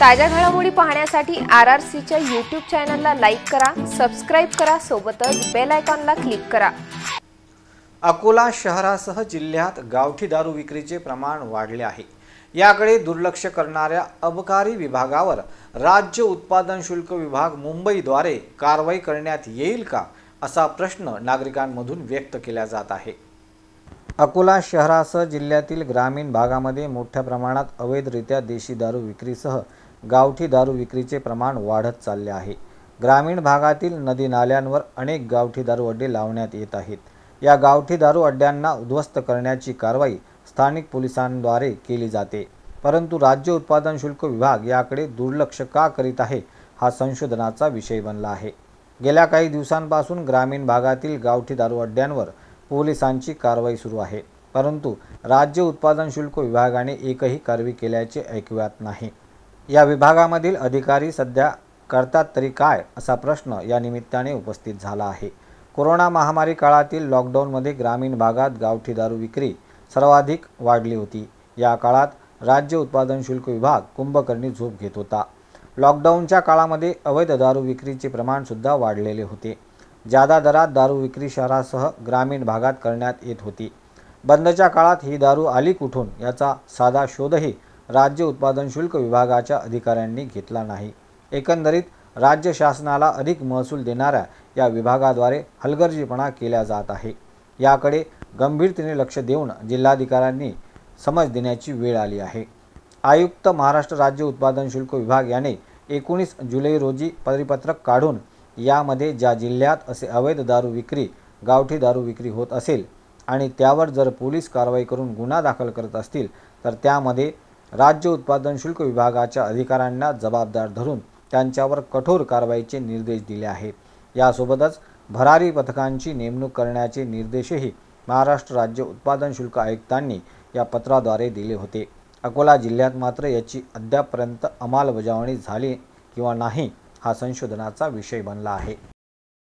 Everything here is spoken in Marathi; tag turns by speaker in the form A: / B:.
A: ताज्या घडामोडी पाहण्यासाठी आर आर सीच्या यूट्यूब चॅनलला लाईक करा सबस्क्राईब करा सोबतच बेल आयकॉनला क्लिक करा अकोला शहरासह जिल्ह्यात गावठी दारू विक्रीचे प्रमाण वाढले आहे याकडे दुर्लक्ष करणाऱ्या अबकारी विभागावर राज्य उत्पादन शुल्क विभाग मुंबईद्वारे कारवाई करण्यात येईल का असा प्रश्न नागरिकांमधून व्यक्त केला जात आहे अकोला शहरासह जिल्ह्यातील ग्रामीण भागामध्ये मोठ्या प्रमाणात अवैधरित्या देशी दारू विक्रीसह गावठी दारू विक्रीचे प्रमाण वाढत चालले आहे ग्रामीण भागातील नदी नाल्यांवर अनेक गावठी दारू अड्डे लावण्यात येत आहेत या गावठी दारू अड्ड्यांना उद्ध्वस्त करण्याची कारवाई स्थानिक पोलिसांद्वारे केली जाते परंतु राज्य उत्पादन शुल्क विभाग याकडे दुर्लक्ष का करीत आहे हा संशोधनाचा विषय बनला आहे गेल्या काही दिवसांपासून ग्रामीण भागातील गावठी दारू अड्ड्यांवर पोलिसांची कारवाई सुरू आहे परंतु राज्य उत्पादन शुल्क विभागाने एकही कारवाई केल्याचे ऐकव्यात नाही या विभागामधील अधिकारी सध्या करतात तरी काय असा प्रश्न या निमित्ताने उपस्थित झाला आहे कोरोना महामारी काळातील लॉकडाऊनमध्ये ग्रामीण भागात गावठी दारू विक्री सर्वाधिक वाढली होती या काळात राज्य उत्पादन शुल्क विभाग कुंभकर्णी झोप घेत होता लॉकडाऊनच्या काळामध्ये अवैध दारू विक्रीचे प्रमाणसुद्धा वाढलेले होते जादा दरात दारू विक्री शहरासह ग्रामीण भागात करण्यात येत होती बंदच्या काळात ही दारू आली कुठून याचा साधा शोधही राज्य उत्पादन शुल्क विभागाच्या अधिकाऱ्यांनी घेतला नाही एकंदरीत राज्य शासनाला अधिक महसूल देणाऱ्या या विभागाद्वारे हलगर्जीपणा केला जात आहे याकडे गंभीरतेने लक्ष देऊन जिल्हाधिकाऱ्यांनी समज देण्याची वेळ आली आहे आयुक्त महाराष्ट्र राज्य उत्पादन शुल्क विभाग याने एकोणीस जुलै रोजी परिपत्रक काढून यामध्ये ज्या जिल्ह्यात असे अवैध दारू विक्री गावठी दारू विक्री होत असेल आणि त्यावर जर पोलीस कारवाई करून गुन्हा दाखल करत असतील तर त्यामध्ये राज्य उत्पादन शुल्क विभागाच्या अधिकाऱ्यांना जबाबदार धरून त्यांच्यावर कठोर कारवाईचे निर्देश दिले आहेत यासोबतच भरारी पथकांची नेमणूक करण्याचे निर्देशही महाराष्ट्र राज्य उत्पादन शुल्क आयुक्तांनी या पत्राद्वारे दिले होते अकोला जिल्ह्यात मात्र याची अद्यापपर्यंत अंमलबजावणी झाली किंवा नाही हा संशोधनाचा विषय बनला आहे